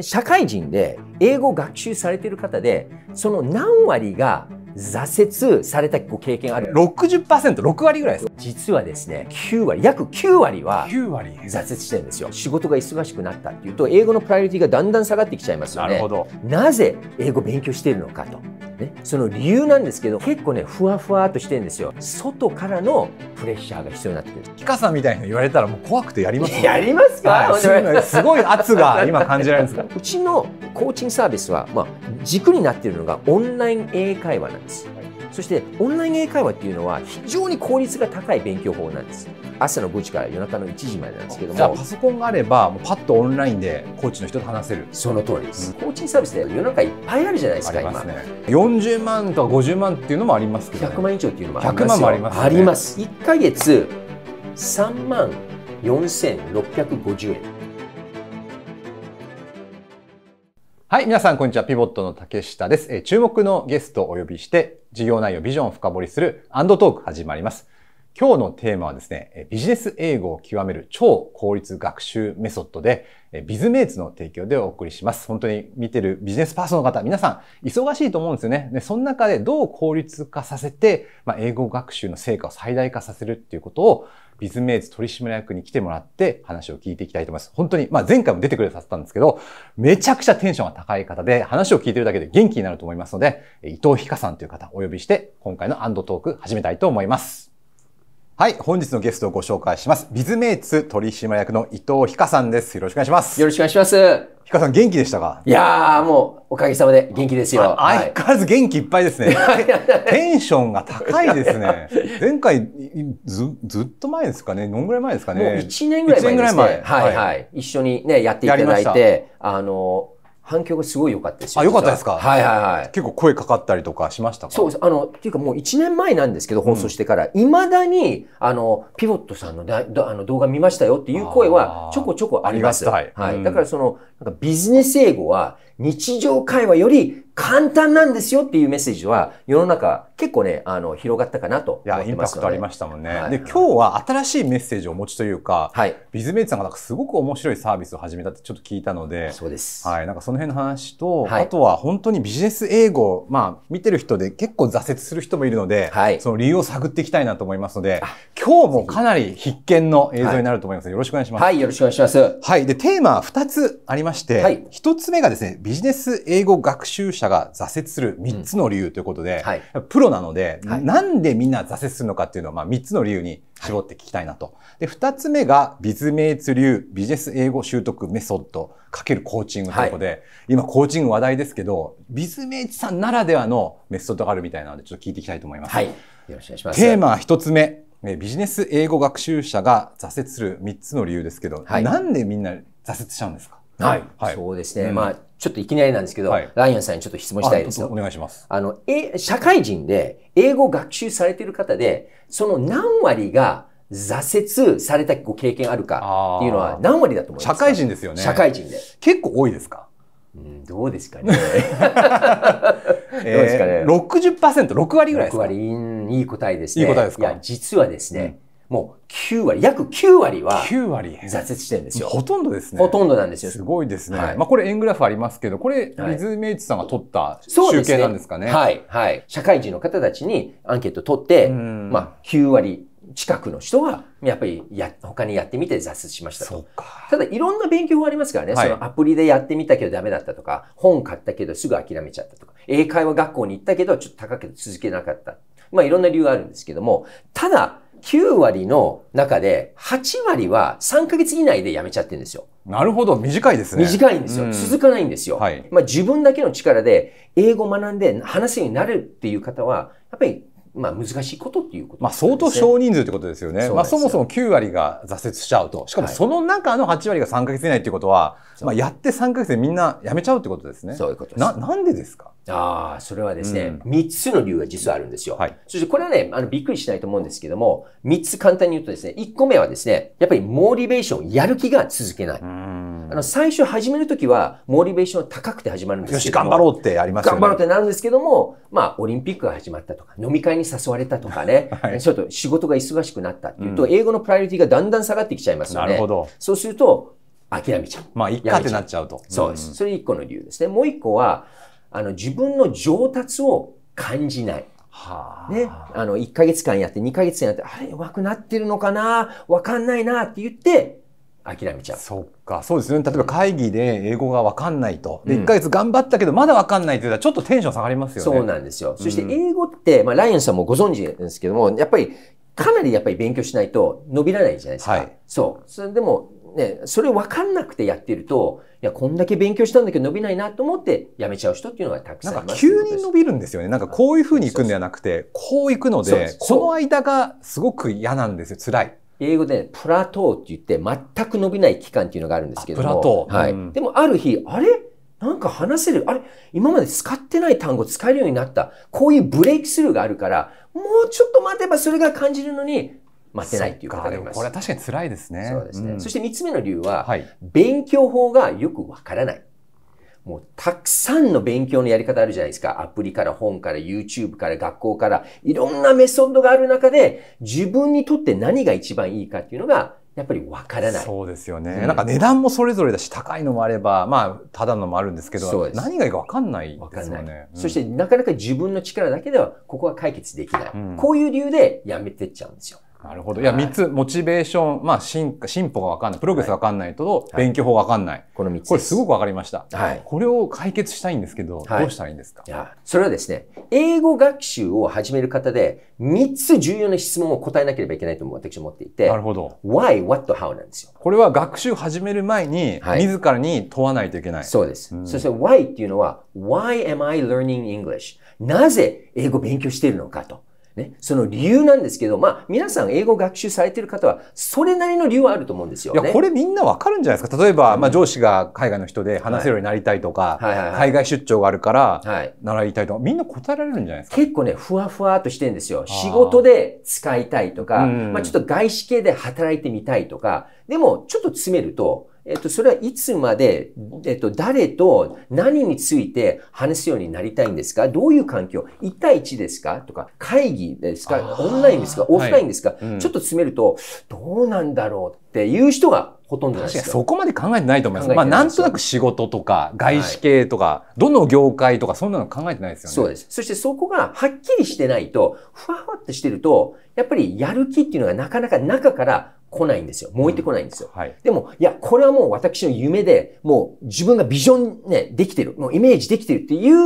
社会人で英語学習されてる方でその何割が挫折されたご経験ある ?60%6 割ぐらいです実はですね9割約9割は挫折してるんですよ仕事が忙しくなったっていうと英語のプライオリティがだんだん下がってきちゃいますよねなるほどなぜ英語勉強しているのかとね、その理由なんですけど結構ねふわふわとしてるんですよ外からのプレッシャーが必要になってくるピカさんみたいに言われたらもう怖くてやります、やりますか、はい、すごい圧が今感じられるんです うちのコーチングサービスは、まあ、軸になっているのがオンライン英会話なんです、はいそしてオンライン英会話っていうのは非常に効率が高い勉強法なんです朝の5時から夜中の1時までなんですけどもじゃあパソコンがあればもうパッとオンラインでコーチの人と話せるその通りです、うん、コーチンサービスで夜中いっぱいあるじゃないですかありますね40万とか50万っていうのもありますけど、ね、100万以上っていうのもあります100万もあります、ね、あります1か月3万4650円はい、皆さん、こんにちは。ピボットの竹下です。え注目のゲストをお呼びして、事業内容、ビジョンを深掘りするアンドトーク始まります。今日のテーマはですね、ビジネス英語を極める超効率学習メソッドで、ビズメイツの提供でお送りします。本当に見てるビジネスパーソンの方、皆さん忙しいと思うんですよね。でその中でどう効率化させて、まあ、英語学習の成果を最大化させるっていうことを、ビズメイツ取締役に来てもらって話を聞いていきたいと思います。本当に、まあ前回も出てくれさせたんですけど、めちゃくちゃテンションが高い方で、話を聞いてるだけで元気になると思いますので、伊藤ひかさんという方お呼びして、今回のアンドトーク始めたいと思います。はい、本日のゲストをご紹介します。ビズメイツ取締役の伊藤ひかさんです。よろしくお願いします。よろしくお願いします。ひかさん元気でしたかいやー、もうおかげさまで元気ですよ。相変わらず元気いっぱいですね。テンションが高いですね。前回ず、ずっと前ですかね。どんぐらい前ですかね。もう1年ぐらい前ですね。1年ぐらい前。はいはい。一緒にね、やっていただいて、あの、反響がすごい良かったですよ。あ、良かったですかはいはいはい。結構声かかったりとかしましたかそうです。あの、っていうかもう1年前なんですけど、放送してから、い、う、ま、ん、だに、あの、ピボットさんのだあの動画見ましたよっていう声はちょこちょこあります。ありがたい。はい。だからその、なんかビジネス英語は日常会話より簡単なんですよっていうメッセージは世の中結構ねあの広がったかなといやインパクトありましたもんね、はい、で今日は新しいメッセージをお持ちというか、はい、ビズメイトさんがなんかすごく面白いサービスを始めたってちょっと聞いたのでそうです、はい、なんかその辺の話と、はい、あとは本当にビジネス英語まあ見てる人で結構挫折する人もいるので、はい、その理由を探っていきたいなと思いますので今日もかなり必見の映像になると思います、よろしくお願いしますはいよろしくお願いしますはいでテーマ2つありまして、はい、1つ目がですねビジネス英語学習者者が挫折する3つの理由ということで、はい、プロなので、はい、なんでみんな挫折するのかっていうのを、まあ、3つの理由に絞って聞きたいなと。で、2つ目が、ビズメイツ流ビジネス英語習得メソッドかけるコーチングということで、はい、今コーチング話題ですけど、ビズメイツさんならではのメソッドがあるみたいなので、ちょっと聞いていきたいと思います。はい。よろしくお願いします。テーマ一つ目、ビジネス英語学習者が挫折する3つの理由ですけど、はい、なんでみんな挫折しちゃうんですかはい、はい、そうですね。うん、まあちょっといきなりなんですけど、はい、ライアンさんにちょっと質問したいですよ。お願いします。あの、え、社会人で英語学習されてる方で、その何割が挫折されたご経験あるかっていうのは何割だと思いますか社会人ですよね。社会人で。結構多いですかうん、どうですかね。どうですかね。60%、6割ぐらいですか ?6 割、いい答えですね。いい答えですかいや、実はですね、うんもう9割、約9割は割挫折してるんですよ。ほとんどですね。ほとんどなんですよ。すごいですね。はい、まあこれ円グラフありますけど、これ、水明治さんが取った集計なんですかね。ねはい、はい。社会人の方たちにアンケート取って、まあ9割近くの人は、やっぱりや、他にやってみて挫折しましたと。ただ、いろんな勉強がありますからね、はい、そのアプリでやってみたけどダメだったとか、本買ったけどすぐ諦めちゃったとか、英会話学校に行ったけどちょっと高く続けなかった。まあ、いろんな理由があるんですけども、ただ、9割の中で8割は3ヶ月以内で辞めちゃってるんですよ。なるほど、短いですね。短いんですよ。うん、続かないんですよ。はい、まあ自分だけの力で英語学んで話すようになるっていう方は、やっぱりまあ難しいことっていうこと、ね、まあ相当少人数ってことですよね。よまあそもそも9割が挫折しちゃうと。しかもその中の8割が3ヶ月以内っていうことは、はい、まあやって3ヶ月でみんな辞めちゃうってことですね。そういうことです。な、なんでですかああ、それはですね、うん、3つの理由が実はあるんですよ。はい、そしてこれはね、あの、びっくりしないと思うんですけども、3つ簡単に言うとですね、1個目はですね、やっぱりモリベーション、やる気が続けない。あの、最初始めるときは、モリベーション高くて始まるんですよし、頑張ろうってありますよね。頑張ろうってなるんですけども、まあ、オリンピックが始まったとか、飲み会に誘われたとかね、はい、ちょっと仕事が忙しくなったっていうと、うん、英語のプライオリティがだんだん下がってきちゃいますよね。なるほど。そうすると、諦めちゃう。まあ、いっかってなっちゃうと。そうです。それ1個の理由ですね。もう1個は、あの自分の上達を感じない。はあ、ね、あの、1ヶ月間やって、2ヶ月間やって、あれ、弱くなってるのかなわかんないなって言って、諦めちゃう。そっか。そうですね。例えば会議で英語がわかんないと。で、1ヶ月頑張ったけど、まだわかんないって言ったら、ちょっとテンション下がりますよね。そうなんですよ。そして英語って、まあ、ライアンさんもご存知ですけども、やっぱりかなりやっぱり勉強しないと伸びらないじゃないですか。はい、そう。それでも、ね、それ分かんなくてやってると、いや、こんだけ勉強したんだけど伸びないなと思ってやめちゃう人っていうのがたくさんいます。なんか急に伸びるんですよね。なんかこういうふうに行くんではなくて、こう行くので、この間がすごく嫌なんですよ。辛い。英語で、ね、プラトーって言って全く伸びない期間っていうのがあるんですけども。プラトー。はい。うん、でもある日、あれなんか話せる。あれ今まで使ってない単語使えるようになった。こういうブレイクスルーがあるから、もうちょっと待てばそれが感じるのに、待てないっていう方がいます。これは確かに辛いですね。そうですね。うん、そして三つ目の理由は、はい、勉強法がよくわからない。もうたくさんの勉強のやり方あるじゃないですか。アプリから本から YouTube から学校からいろんなメソッドがある中で自分にとって何が一番いいかっていうのがやっぱりわからない。そうですよね、うん、なんか値段もそれぞれだし、高いのもあれば、まあ、ただのもあるんですけど、何がいいかわかんないですよね。うん、そして、なかなか自分の力だけでは、ここは解決できない。うん、こういう理由でやめてっちゃうんですよ。なるほど。いや、三、つ、モチベーション、まあ、進化、進歩がわかんない、プログレスわかんないと、勉強法わかんない。はい、この三つ。これすごくわかりました。はい。これを解決したいんですけど、はい、どうしたらいいんですかいや、それはですね、英語学習を始める方で、三つ重要な質問を答えなければいけないと私は思っていて。なるほど。why, what, how なんですよ。これは学習始める前に、自らに問わないといけない。そうです。うん、そして why っていうのは、why am I learning English? なぜ英語勉強しているのかと。ね、その理由なんですけど、まあ、皆さん英語学習されてる方は、それなりの理由はあると思うんですよ、ね、いや、これみんなわかるんじゃないですか。例えば、まあ、上司が海外の人で話せるようになりたいとか、海外出張があるから、習いたいとか、みんな答えられるんじゃないですか。結構ね、ふわふわっとしてるんですよ。仕事で使いたいとか、まあ、ちょっと外資系で働いてみたいとか、でも、ちょっと詰めると、えっと、それはいつまで、えっと、誰と何について話すようになりたいんですかどういう環境 ?1 対1ですかとか、会議ですかオンラインですかオフラインですか、はいちょっと詰めると、どうなんだろうっていう人がほとんどです確かにそこまで考えてないと思います。まあ、なんとなく仕事とか、外資系とか、はい、どの業界とか、そんなの考えてないですよね。そうです。そしてそこがはっきりしてないと、ふわふわってしてると、やっぱりやる気っていうのがなかなか中から来ないんですよ。燃えてこないんですよ。うんはい、でも、いや、これはもう私の夢で、もう自分がビジョンね、できてる、もうイメージできてるっていう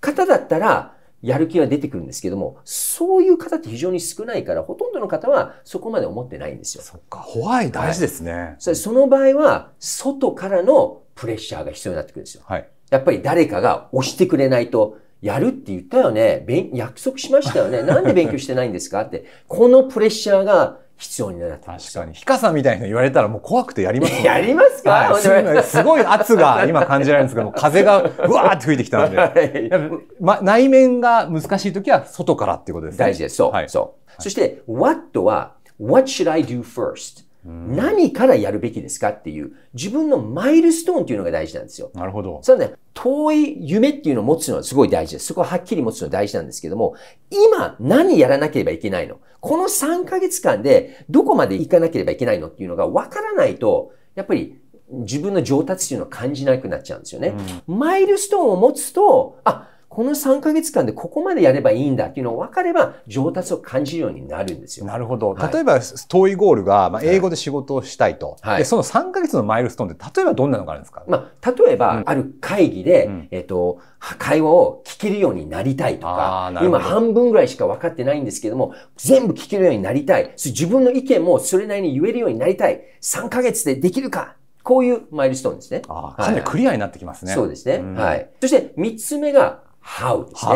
方だったら、やる気は出てくるんですけども、そういう方って非常に少ないから、ほとんどの方はそこまで思ってないんですよ。そっか。怖い、大事ですね。はい、そその場合は、外からのプレッシャーが必要になってくるんですよ。はい、やっぱり誰かが押してくれないと、やるって言ったよね。約束しましたよね。なんで勉強してないんですかって。このプレッシャーが必要になる。確かに。ヒカさんみたいな言われたらもう怖くてやりますもん、ね、やりますか、はい、すごい圧が今感じられるんですけど、風がうわーって吹いてきたので。ま、内面が難しい時は外からっていうことですね。大事です。そう。はい、そう。そして、what は、what should I do first? 何からやるべきですかっていう、自分のマイルストーンっていうのが大事なんですよ。なるほど。そうね、遠い夢っていうのを持つのはすごい大事です。そこははっきり持つのは大事なんですけども、今何やらなければいけないのこの3ヶ月間でどこまで行かなければいけないのっていうのがわからないと、やっぱり自分の上達っていうのを感じなくなっちゃうんですよね。うん、マイルストーンを持つと、あ、この3ヶ月間でここまでやればいいんだっていうのを分かれば上達を感じるようになるんですよ。なるほど。例えば、遠いゴールが、まあ、英語で仕事をしたいと、はい、で。その3ヶ月のマイルストーンって例えばどんなのがあるんですか、まあ、例えば、うん、ある会議で、えっ、ー、と、会話を聞けるようになりたいとか、今半分ぐらいしか分かってないんですけども、全部聞けるようになりたい。自分の意見もそれなりに言えるようになりたい。3ヶ月でできるかこういうマイルストーンですね。ああ、かなりクリアになってきますね。はいはい、そうですね、うん。はい。そして3つ目が、how ですね。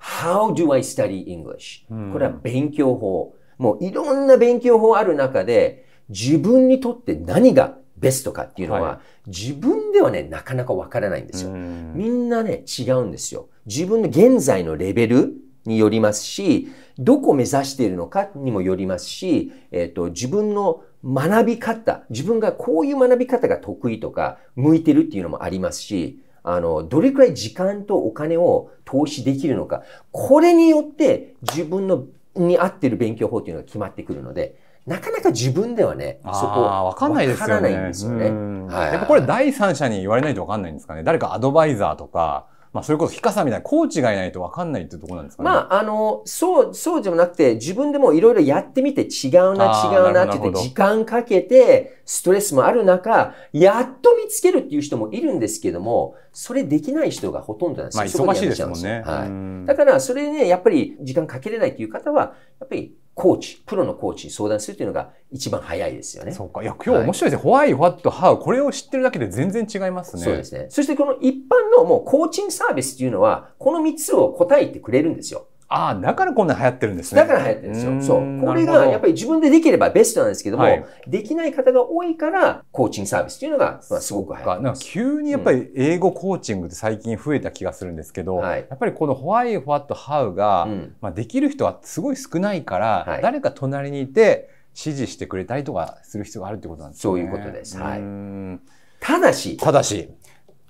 How, how do I study English?、これは勉強法。もういろんな勉強法ある中で、自分にとって何がベストかっていうのは、はい、自分ではね、なかなかわからないんですよ。みんなね、違うんですよ。自分の現在のレベルによりますし、どこを目指しているのかにもよりますし、えっ、ー、と、自分の学び方、自分がこういう学び方が得意とか、向いてるっていうのもありますし、あの、どれくらい時間とお金を投資できるのか。これによって自分の、に合ってる勉強法というのが決まってくるので、なかなか自分ではね、そこ、わかんないですよね。らないんですよね。やっぱこれ第三者に言われないとわかんないんですかね。誰かアドバイザーとか、まあ、それこそ、ヒカさんみたいなコーチがいないと分かんないっていうところなんですかね。まあ、あの、そう、そうでもなくて、自分でもいろいろやってみて、違うな、違うなって言って、時間かけて、ストレスもある中、やっと見つけるっていう人もいるんですけども、それできない人がほとんどなんですまあ、忙しいですもんね。はい。だから、それね、やっぱり、時間かけれないっていう方は、やっぱり、コーチ、プロのコーチに相談するというのが一番早いですよね。そうか。いや、今日面白いですね。はい、ホワイ、ホワット、ハウ、これを知ってるだけで全然違いますね。そうですね。そしてこの一般のもうコーチンサービスというのは、この3つを答えてくれるんですよ。ああ、だからこんな流行ってるんですね。だから流行ってるんですよ。そう。これがやっぱり自分でできればベストなんですけども、はい、できない方が多いから、コーチングサービスっていうのが、まあ、すごく流行ってます。急にやっぱり英語コーチングって最近増えた気がするんですけど、うんやっぱりこの Why, What, How が、うん、まあ、できる人はすごい少ないから、はい、誰か隣にいて指示してくれたりとかする必要があるってことなんですね。そういうことです。はい。ただし、ただし、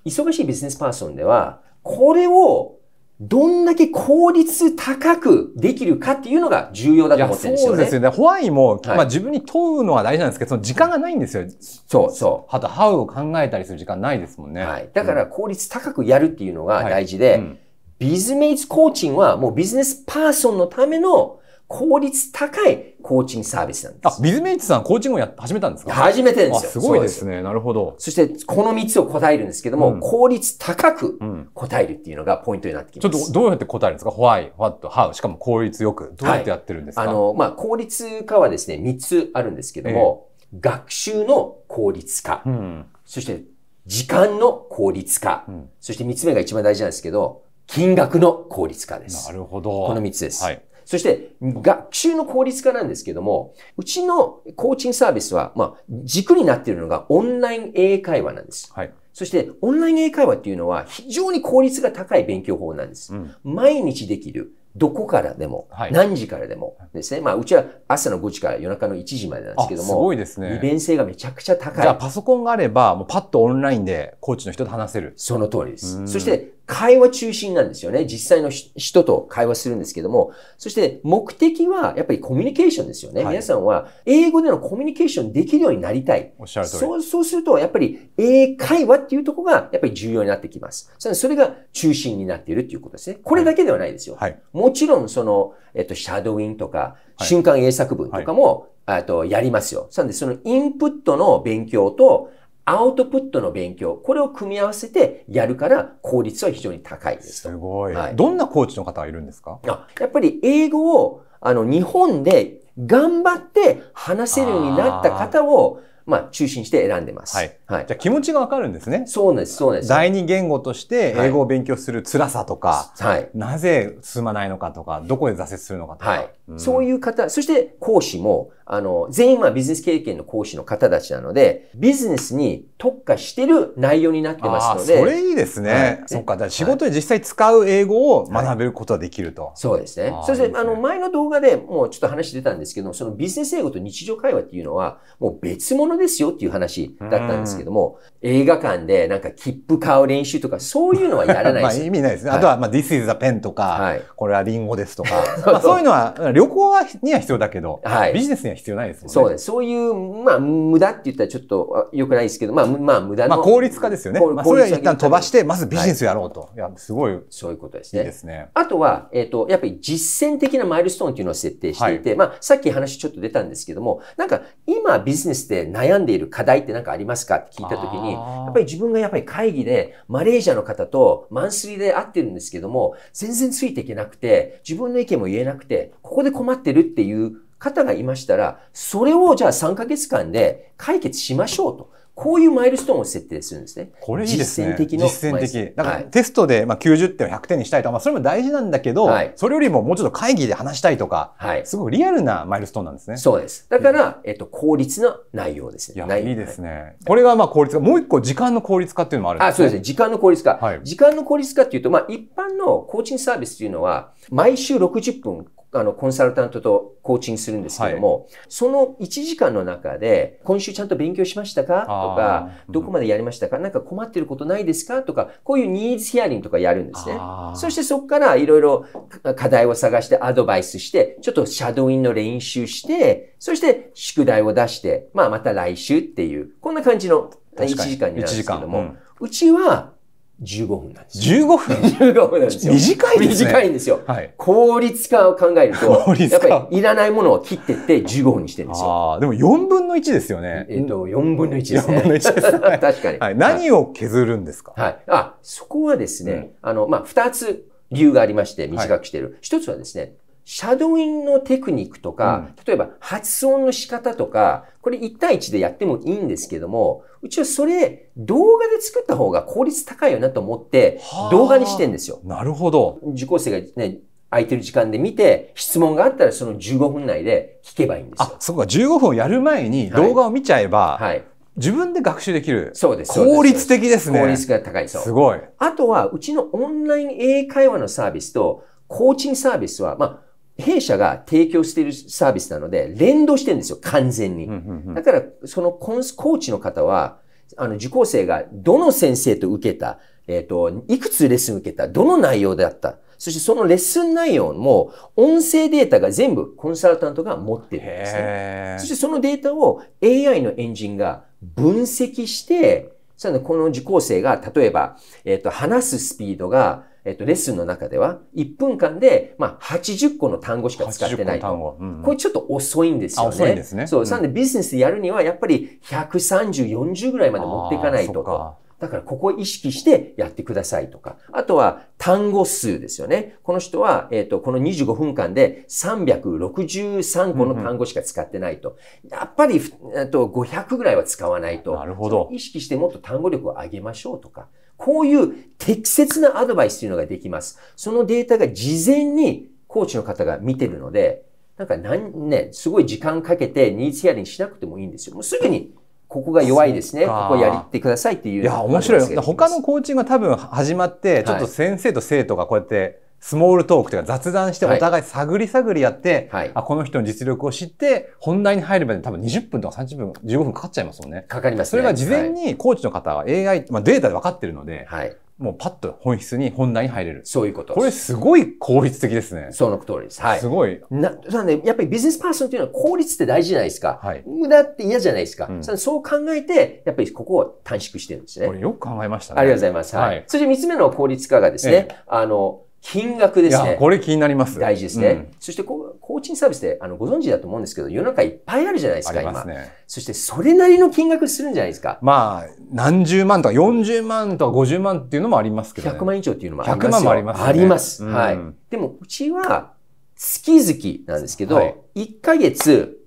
忙しいビジネスパーソンでは、これをどんだけ効率高くできるかっていうのが重要だと思ってるんですよね。そうですよね。ホワイも、はい、まあ自分に問うのは大事なんですけど、その時間がないんですよ。そうそう。あと、ハウを考えたりする時間ないですもんね。はい。だから効率高くやるっていうのが大事で、はいうん、ビズメイツコーチンはもうビジネスパーソンのための効率高いコーチングサービスなんです。あ、ビズメイツさんコーチングをや始めたんですか始めてるんですよ。すごいですね。なるほど。そして、この3つを答えるんですけども、うん、効率高く答えるっていうのがポイントになってきます。ちょっとどうやって答えるんですか ?why, what, how? しかも効率よく。どうやってやってるんですか、はい、あの、まあ、効率化はですね、3つあるんですけども、えー、学習の効率化、うん、そして時間の効率化、そして3つ目が一番大事なんですけど、金額の効率化です。なるほど。この3つです。はいそして、学習の効率化なんですけども、うちのコーチングサービスは、まあ、軸になっているのがオンライン英会話なんです。はい。そして、オンライン英会話っていうのは非常に効率が高い勉強法なんです。うん、毎日できる。どこからでも、はい、何時からでもですね。まあ、うちは朝の5時から夜中の1時までなんですけども、すごいですね。利便性がめちゃくちゃ高い。じゃあ、パソコンがあれば、もうパッとオンラインでコーチの人と話せる。その通りです。そして、会話中心なんですよね。実際の人と会話するんですけども、そして目的はやっぱりコミュニケーションですよね。はい、皆さんは英語でのコミュニケーションできるようになりたい。おっしゃる通り。そうそうすると、やっぱり英会話っていうとこがやっぱり重要になってきます。それが中心になっているっていうことですね。これだけではないですよ。はい、もちろん、その、えっと、シャドウインとか、瞬間英作文とかも、はい、とやりますよ。なんで、そのインプットの勉強と、アウトプットの勉強、これを組み合わせてやるから効率は非常に高いです。すごい。はい、どんなコーチの方がいるんですかあやっぱり英語をあの日本で頑張って話せるようになった方をまあ、中心して選んでます。はい。はい、じゃ気持ちがわかるんですね。そうです、そうです。第二言語として英語を勉強する辛さとか、はい。なぜ進まないのかとか、どこで挫折するのかとか。はい。そういう方、そして講師も、あの、全員はビジネス経験の講師の方たちなので、ビジネスに特化してる内容になってますので。それいいですね。はい、そっか。仕事で実際使う英語を学べることはできると。はい、そうですね。そして、いいね、あの、前の動画でもうちょっと話出たんですけども、そのビジネス英語と日常会話っていうのは、もう別物ですよっていう話だったんですけども、映画館でなんか切符買う練習とか、そういうのはやらないです。まあ意味ないですね。はい、あとは、まあ、This is a pen とか、これはリンゴですとか、まあ、そういうのは旅行はには必要だけど、はい、ビジネスには必要ないですもんね。そうです。そういう、まあ、無駄って言ったらちょっと良くないですけど、まあ、まあ、無駄の。まあ、効率化ですよね。まあ、それは一旦飛ばして、まずビジネスやろうと。はい、いや、すごい。そういうことですね。いいですね。あとは、えっ、ー、と、やっぱり実践的なマイルストーンっていうのを設定していて、はい、まあ、さっき話ちょっと出たんですけども、なんか、今ビジネスで悩んでいる課題って何かありますかって聞いたときに、やっぱり自分がやっぱり会議で、マレーシアの方とマンスリーで会ってるんですけども、全然ついていけなくて、自分の意見も言えなくて、こここで困ってるっていう方がいましたら、それをじゃあ3ヶ月間で解決しましょうと。こういうマイルストーンを設定するんですね。これいいですね。実践的の。実践的。だから、テストで、まあ、90点を100点にしたいとか、まあ、それも大事なんだけど、はい、それよりももうちょっと会議で話したいとか、はい、すごくリアルなマイルストーンなんですね。そうです。だから、えっと、効率な内容ですね。いや、いいですね。これがまあ効率化。もう一個、時間の効率化っていうのもあるんですね。あ、そうですね。時間の効率化。時間の効率化っていうと、まあ、一般のコーチングサービスっていうのは、毎週60分あの、コンサルタントとコーチングするんですけども、はい、その1時間の中で、今週ちゃんと勉強しましたかとか、どこまでやりましたか、うん、なんか困ってることないですかとか、こういうニーズヒアリングとかやるんですね。そしてそこからいろいろ課題を探してアドバイスして、ちょっとシャドウインの練習して、そして宿題を出して、まあまた来週っていう、こんな感じの1時間になるんですけども、うん、うちは15分なんです。15分 ?15 分なんですよ。短いですね。短いんですよ。はい、効率化を考えると、やっぱりいらないものを切ってって15分にしてるんですよ。ああ、でも4分の1ですよね。えっ、と、4分の1ですね。4分の1です、ね。確かに、はい。何を削るんですかはい。あ、そこはですね、うん、あの、まあ、2つ理由がありまして、短くしてる。一、はい、つはですね、シャドウインのテクニックとか、例えば発音の仕方とか、これ1対1でやってもいいんですけども、うちはそれ動画で作った方が効率高いよなと思って、動画にしてんですよ。なるほど。受講生がね、空いてる時間で見て、質問があったらその15分内で聞けばいいんですよ。あ、そこか、15分をやる前に動画を見ちゃえば、はい、はい自分で学習できる。そうです。効率的ですね。効率が高い。そう。すごい。あとは、うちのオンライン英会話のサービスと、コーチングサービスは、まあ、弊社が提供しているサービスなので、連動してるんですよ、完全に。だから、そのコンスコーチの方は、あの、受講生がどの先生と受けた、えっ、ー、と、いくつレッスン受けた、どの内容であった、そしてそのレッスン内容も音声データが全部コンサルタントが持ってるんですね。そしてそのデータを AI のエンジンが分析して、そのこの受講生が例えば、えっ、ー、と、話すスピードがえっと、レッスンの中では、1分間で、まあ、80個の単語しか使ってないと。うんうん、これちょっと遅いんですよね。遅いんですね。そう。なんで、ビジネスでやるには、やっぱり130、40ぐらいまで持っていかないとだからここを意識してやってくださいとか。あとは単語数ですよね。この人は、えっ、ー、と、この25分間で363個の単語しか使ってないと。うんうん、やっぱり、えっと、500ぐらいは使わないと。なるほど。意識してもっと単語力を上げましょうとか。こういう適切なアドバイスというのができます。そのデータが事前にコーチの方が見てるので、なんか何、ね、すごい時間かけてニーズヒアリングしなくてもいいんですよ。もうすぐにここが弱いですね。ここやりってくださいっていう。いや、面白い。他のコーチングが多分始まって、ちょっと先生と生徒がこうやって、スモールトークというか雑談してお互い探り探りやって、はい、あこの人の実力を知って本題に入るまで多分20分とか30分15分かかっちゃいますもんね。かかります、ね、それが事前にコーチの方は AI、まあ、データで分かってるので、はい、もうパッと本質に本題に入れる。そういうことこれすごい効率的ですね。その通りです。はい。すごい。な、なんで、やっぱりビジネスパーソンというのは効率って大事じゃないですか。はい。無駄って嫌じゃないですか。うん、そう考えて、やっぱりここを短縮してるんですね。これよく考えましたね。ありがとうございます。はい。はい、そして三つ目の効率化がですね、ええ、あの、金額ですね。これ気になります。大事ですね。うん、そしてこ、コーチンサービスってあのご存知だと思うんですけど、世の中いっぱいあるじゃないですか、ありますね、今。そして、それなりの金額するんじゃないですか。まあ、何十万とか40万とか50万っていうのもありますけど、ね。100万以上っていうのもありますよ。100万もあります、ね、あります。うん、はい。でも、うちは、月々なんですけど、はい、1ヶ月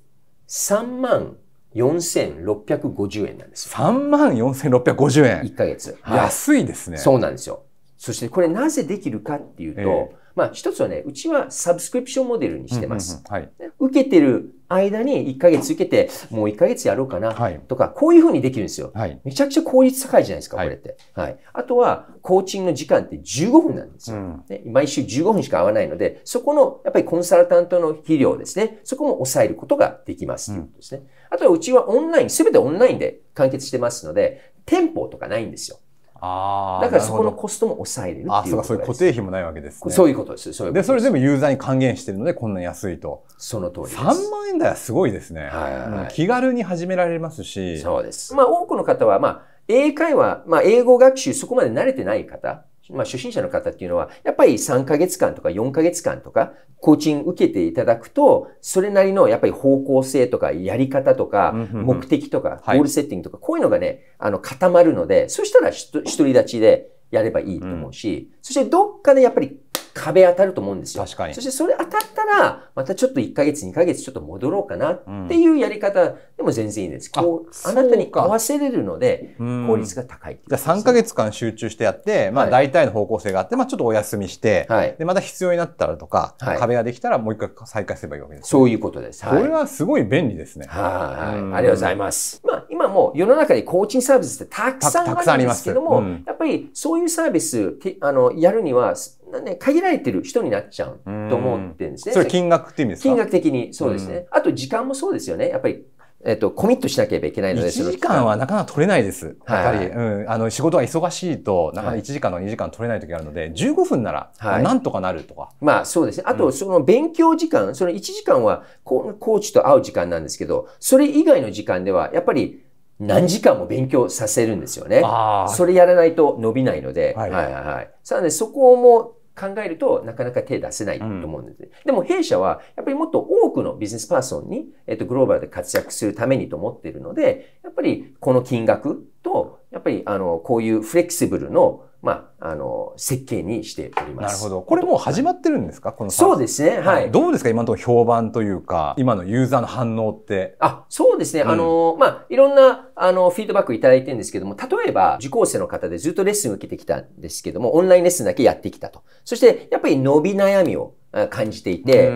3万4650円なんです3万4650円 ?1 ヶ月、はい、安いですね。そうなんですよ。そしてこれなぜできるかっていうと、えー、まあ一つはね、うちはサブスクリプションモデルにしてます。うんうんうんはい、受けてる間に1ヶ月受けて、もう1ヶ月やろうかなとか、こういうふうにできるんですよ、はい。めちゃくちゃ効率高いじゃないですか、これって。はい。あとは、コーチングの時間って15分なんですよ、うん、ね。毎週15分しか会わないので、そこの、やっぱりコンサルタントの費用ですね。そこも抑えることができますということですね。うん、あとは、うちはオンライン、すべてオンラインで完結してますので、店舗とかないんですよ。あだからそこのコストも抑えれるっていうことです。あ、そうか、そういう固定費もないわけですね。そういうことです。そういうことでそれ全部ユーザーに還元してるので、こんなに安いと。その通りです。3万円台はすごいですね。はい、気軽に始められますし。そうです。まあ、多くの方は、まあ、英会話、まあ、英語学習そこまで慣れてない方まあ、初心者の方っていうのは、やっぱり3ヶ月間とか4ヶ月間とか、コーチング受けていただくと、それなりのやっぱり方向性とか、やり方とか、目的とか、ゴールセッティングとか、こういうのがね、あの、固まるので、そしたら独り立ちでやればいいと思うし、そしてどっかでやっぱり壁当たると思うんですよ。確かに。そしてそれ当たったら、またちょっと1ヶ月、2ヶ月ちょっと戻ろうかなっていうやり方でも全然いいんです。うん、こう、あなたに合わせれるので、効率が高いい、ね、じゃあ3ヶ月間集中してやって、まあ大体の方向性があって、まあちょっとお休みして、はい、で、また必要になったらとか、はい、壁ができたらもう一回再開すればいいわけです、ね、そういうことです。はい、これはすごい便利ですね。はい。ありがとうございます。まあ今も世の中にコーチングサービスってたくさんあるんですけども、うん、やっぱりそういうサービス、あの、やるには、ね、限られてる人になっちゃうと思ってるんですね。それ金額って意味ですか金額的にそうですね。あと時間もそうですよね。やっぱりえっと、コミットしなければいけないので、1時間はなかなか取れないです。やっぱり、はいはい、うん、あの、仕事が忙しいと、なかなか1時間の2時間取れない時があるので、15分なら、なんとかなるとか、はい。まあ、そうですね。あと、その勉強時間、うん、その1時間はコ、コーチと会う時間なんですけど、それ以外の時間では、やっぱり、何時間も勉強させるんですよね。それやらないと伸びないので、はいはいはい。さあね、そこも考えるとなかなか手出せないと思うんです、ね、うん、でも弊社はやっぱりもっと多くのビジネスパーソンに、えっと、グローバルで活躍するためにと思っているので、やっぱりこの金額と、やっぱりあの、こういうフレキシブルのまあ、あの、設計にしております。なるほど。これもう始まってるんですか、このそうですね。はい。どうですか今のところ評判というか、今のユーザーの反応って。あ、そうですね。うん、あの、まあ、いろんな、あの、フィードバックいただいてるんですけども、例えば、受講生の方でずっとレッスン受けてきたんですけども、オンラインレッスンだけやってきたと。そして、やっぱり伸び悩みを感じていて、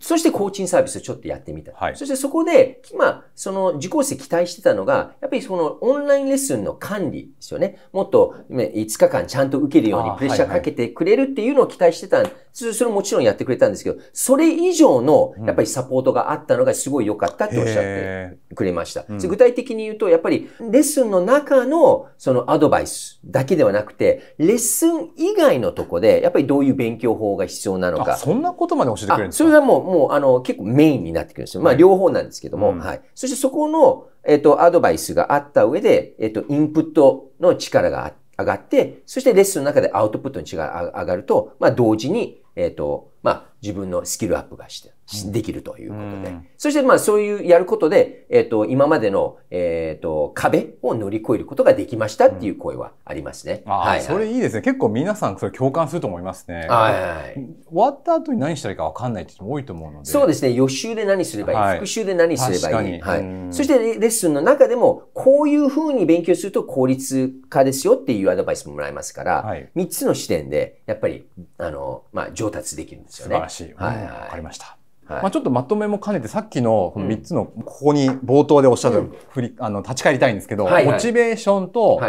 そしてコーチンサービスをちょっとやってみた。はい、そしてそこで、今、その受講生期待してたのが、やっぱりそのオンラインレッスンの管理ですよね。もっと5日間ちゃんと受けるようにプレッシャーかけてくれるっていうのを期待してたそれもちろんやってくれたんですけど、それ以上の、やっぱりサポートがあったのがすごい良かったっておっしゃってくれました。うん、具体的に言うと、やっぱりレッスンの中のそのアドバイスだけではなくて、レッスン以外のとこで、やっぱりどういう勉強法が必要なのか。そんなことまで教えてくれるんですかそれがもう、もう、あの、結構メインになってくるんですよ。まあ、両方なんですけども、はい。はい、そしてそこの、えっ、ー、と、アドバイスがあった上で、えっ、ー、と、インプットの力があって、上がって、そしてレッスンの中でアウトプットの値が上がると、まあ同時に、えっ、ー、と、まあ自分のスキルアップがして、できるということで。うん、そして、まあ、そういうやることで、えっ、ー、と、今までの、えっ、ー、と、壁を乗り越えることができましたっていう声はありますね。うん、あ、はい、はい、それいいですね。結構皆さん、それ共感すると思いますね。はい、はい、終わった後に何したらいいか分かんないって人も多いと思うので。そうですね。予習で何すればいい、はい、復習で何すればいい、はい、そして、レッスンの中でも、こういうふうに勉強すると効率化ですよっていうアドバイスももらえますから、はい、3つの視点で、やっぱり、あの、まあ、上達できるんですよね。素晴らしい。はい、わ、かりました。はい、まあ、ちょっとまとめも兼ねてさっきの3つの、ここに冒頭でおっしゃった振り、あの立ち返りたいんですけど、はいはい、モチベーションと、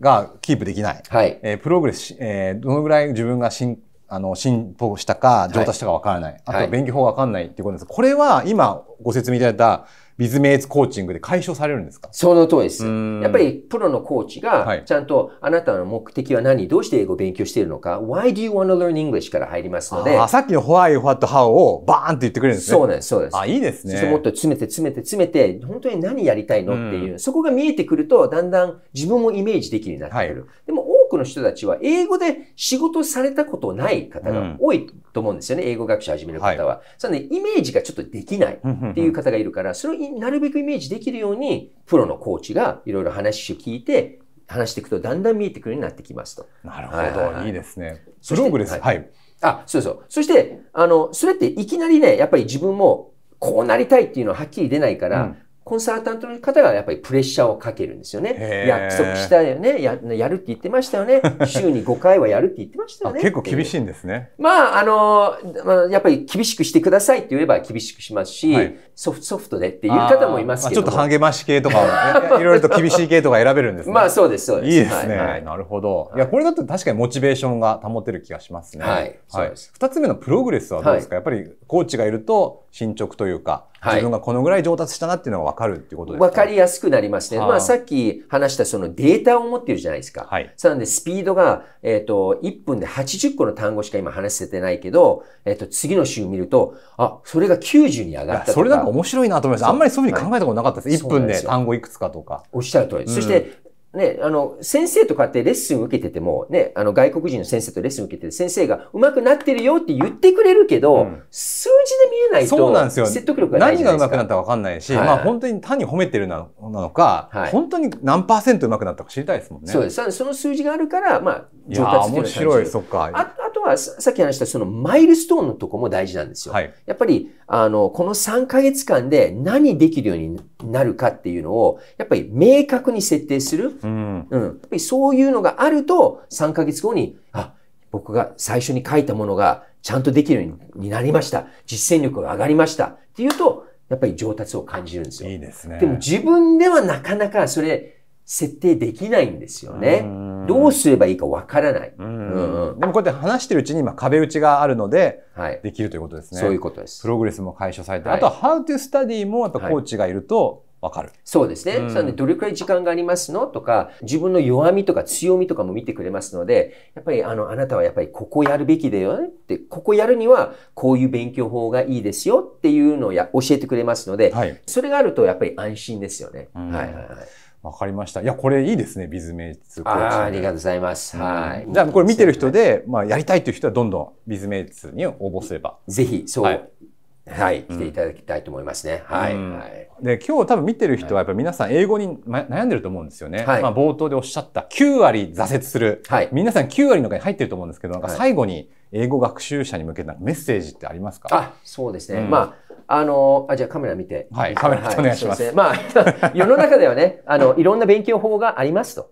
がキープできない、はい、えー、プログレス、えー、どのぐらい自分が進あの進歩したか上達したか分からない、はい、あと勉強法が分からないっていうことです、これは今ご説明いただいたビズメイツコーチングで解消されるんですかその通りです。やっぱりプロのコーチが、ちゃんとあなたの目的は何どうして英語を勉強しているのか ?Why do you want to learn English? から入りますので。さっきの Why, What, How をバーンって言ってくれるんですね。そうなんです、そうです。あ、いいですね。もっと詰めて詰めて詰めて、本当に何やりたいのっていう、そこが見えてくると、だんだん自分もイメージできるようになってくる。でもクの人たちは英語で仕事されたことない方が多いと思うんですよね。英語学習始める方は。そのね、イメージがちょっとできないっていう方がいるから、それをなるべくイメージできるように、プロのコーチがいろいろ話を聞いて、話していくとだんだん見えてくるようになってきますと。なるほど。はいはい、いいですね。グローブです。い。はい、あ、そうそう。そして、あの、それっていきなりね、やっぱり自分もこうなりたいっていうのははっきり出ないから、うん、コンサルタントの方がやっぱりプレッシャーをかけるんですよね。約束したよねや。やるって言ってましたよね。週に5回はやるって言ってましたよね。結構厳しいんですね。まあ、あの、まあ、やっぱり厳しくしてくださいって言えば厳しくしますし、はい、ソフトソフトでっていう方もいますけどちょっと励まし系とか、いろいろと厳しい系とか選べるんですね。まあそうです、そうです。いいですね。はいはい、なるほど。いや、これだと確かにモチベーションが保てる気がしますね。はい。はい、つ目のプログレスはどうですか、やっぱりコーチがいると進捗というか、自分がこのぐらい上達したなっていうのが分かるっていうことですか、分かりやすくなりますね。まあ、さっき話したそのデータを持ってるじゃないですか。はい。なので、スピードが、えっ、ー、と、1分で80個の単語しか今話せてないけど、えっ、ー、と、次の週見ると、あ、それが90に上がったそれなんか面白いなと思います。あんまりそういうふうに考えたことなかったです。は1分で単語いくつかとか。おっしゃる通り。うん、そして、ね、あの、先生とかってレッスン受けてても、ね、あの、外国人の先生とレッスン受けてて、先生が上手くなってるよって言ってくれるけど、うん、数字で見えないと、説得力がない何が上手くなったか分かんないし、はい、まあ本当に単に褒めてるなのか、はい、本当に何パーセント上手くなったか知りたいですもんね。そうです。その数字があるから、まあ、上達面白い、そっか。ああとは、さっき話したそのマイルストーンのとこも大事なんですよ。はい、やっぱり、あの、この3ヶ月間で何できるようになるかっていうのを、やっぱり明確に設定する。うん。うん、やっぱりそういうのがあると、3ヶ月後に、あ、僕が最初に書いたものがちゃんとできるようになりました。実践力が上がりました。っていうと、やっぱり上達を感じるんですよ。いいですね。でも自分ではなかなかそれ設定できないんですよね。うんどうすればいいかわからない、うんでもこうやって話してるうちに今壁打ちがあるので、できるということですね、そういうことです。プログレスも解消されて、はい、あとは How to Study もやっぱコーチがいると、わかる。そうですね。うん、のどれくらい時間がありますのとか、自分の弱みとか強みとかも見てくれますので、やっぱり、あの、あなたはやっぱりここやるべきだよねって、ここやるには、こういう勉強法がいいですよっていうのをや教えてくれますので、はい、それがあると、やっぱり安心ですよね。うん、はいはいはい。わかりました。いや、これいいですね、ビズメイツコーチあ。ありがとうございます。はい。じゃあ、これ見てる人で、まあ、やりたいという人は、どんどんビズメイツに応募すれば。ぜひ、そう。はい、はい、来ていただきたいと思いますね。はい。で、今日多分見てる人は、やっぱ皆さん英語に悩んでると思うんですよね。はい、まあ、冒頭でおっしゃった9割挫折する。はい。皆さん9割の中に入ってると思うんですけど、なんか最後に英語学習者に向けたメッセージってありますか、あ、そうですね。まあ、あの、あ、じゃあカメラ見て。はい、カメラお願いします。まあ、世の中ではね、あの、いろんな勉強法がありますと。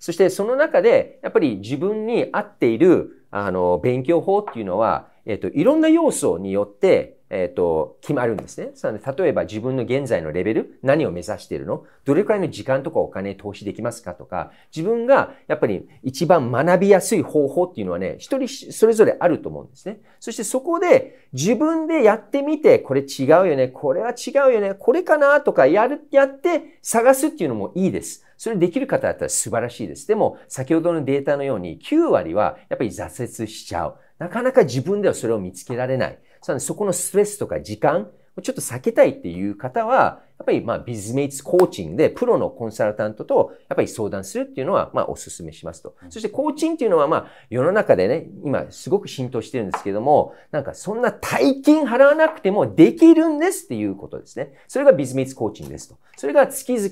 そしてその中で、やっぱり自分に合っている、あの、勉強法っていうのは、えっと、いろんな要素によって、えっ、ー、と、決まるんですね。そので、例えば自分の現在のレベル、何を目指しているのどれくらいの時間とかお金投資できますかとか、自分がやっぱり一番学びやすい方法っていうのはね、一人それぞれあると思うんですね。そしてそこで自分でやってみて、これ違うよね、これは違うよね、これかなとかやる、やって探すっていうのもいいです。それできる方だったら素晴らしいです。でも、先ほどのデータのように9割はやっぱり挫折しちゃう。なかなか自分ではそれを見つけられない。さそこのストレスとか時間をちょっと避けたいっていう方は、やっぱりまあビズメイツコーチングでプロのコンサルタントとやっぱり相談するっていうのはまあお勧めしますと。そしてコーチンっていうのはまあ世の中でね、今すごく浸透してるんですけども、なんかそんな大金払わなくてもできるんですっていうことですね。それがビズメイツコーチングですと。それが月々、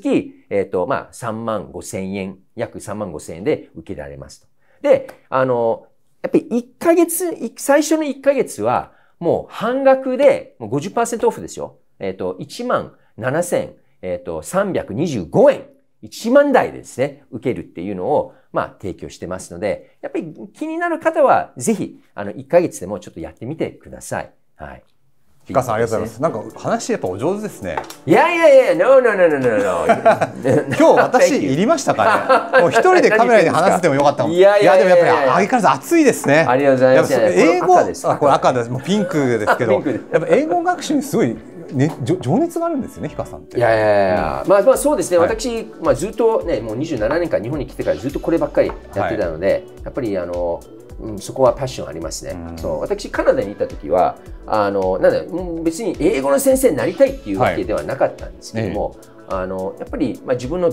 えっ、ー、とまあ3万5千円、約3万5千円で受けられますと。で、あの、やっぱり1ヶ月、最初の1ヶ月はもう半額で、もう50%オフですよ。えっ、ー、と、1万7325、えー、円。1万台でですね、受けるっていうのを、まあ、提供してますので、やっぱり気になる方は、ぜひ、あの、1ヶ月でもちょっとやってみてください。はい。ヒカさんありがとうございます。なんか話やっぱお上手ですね。いやいやいや、no no no no no no。今日私いりましたかね。もう一人でカメラに話せてもよかったもん。いやいやでもやっぱり相変わらず暑いですね。ありがとうございます。英語あこれ赤です。もうピンクですけど、やっぱ英語学習にすごい。ね、情熱があるんですよね、ヒカさんって。いやいやいや、まあ、まあ、そうですね、私、まあ、ずっとね、もう27年間日本に来てから、ずっとこればっかりやってたので、やっぱり、あの。うん、そこはパッションありますね、うん、そう私カナダに行った時はあのなんだ、うん、別に英語の先生になりたいっていうわけではなかったんですけども、はい、あのやっぱり、まあ、自分の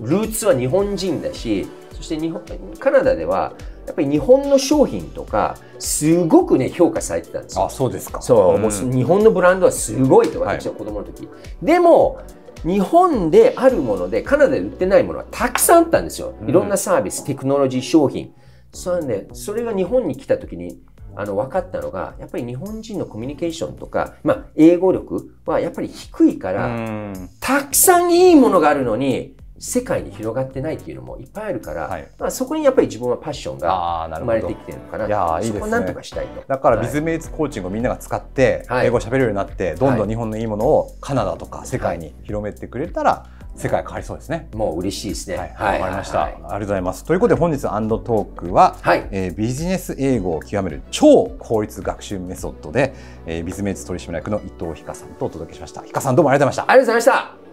ルーツは日本人だしそして日本カナダではやっぱり日本の商品とかすごくね評価されてたんですよ。あそうですかそう、うん、もう日本のブランドはすごいと私は子供の時、はい、でも日本であるものでカナダで売ってないものはたくさんあったんですよ。いろんなサービス、テクノロジー、商品。そうなんで、それが日本に来た時に、あの、分かったのが、やっぱり日本人のコミュニケーションとか、まあ、英語力はやっぱり低いから、たくさんいいものがあるのに、世界に広がってないっていうのもいっぱいあるから、はい、まあ、そこにやっぱり自分はパッションが生まれてきてるのかなないい、ね、そこなんとかしたいとだからビズメイツコーチングをみんなが使って、英語を喋れるようになってどんどん日本のいいものをカナダとか世界に広めてくれたら、世界変わりそうですね。もう嬉しいですね。はい、わ、はい、かりました、はい、ありがとうございます。ということで本日アンドトークは、はい、えー、ビジネス英語を極める超効率学習メソッドで、えー、ビズメイツ取締役の伊藤ひかさんとお届けしました。ひかさんどうもありがとうございました。ありがとうございました。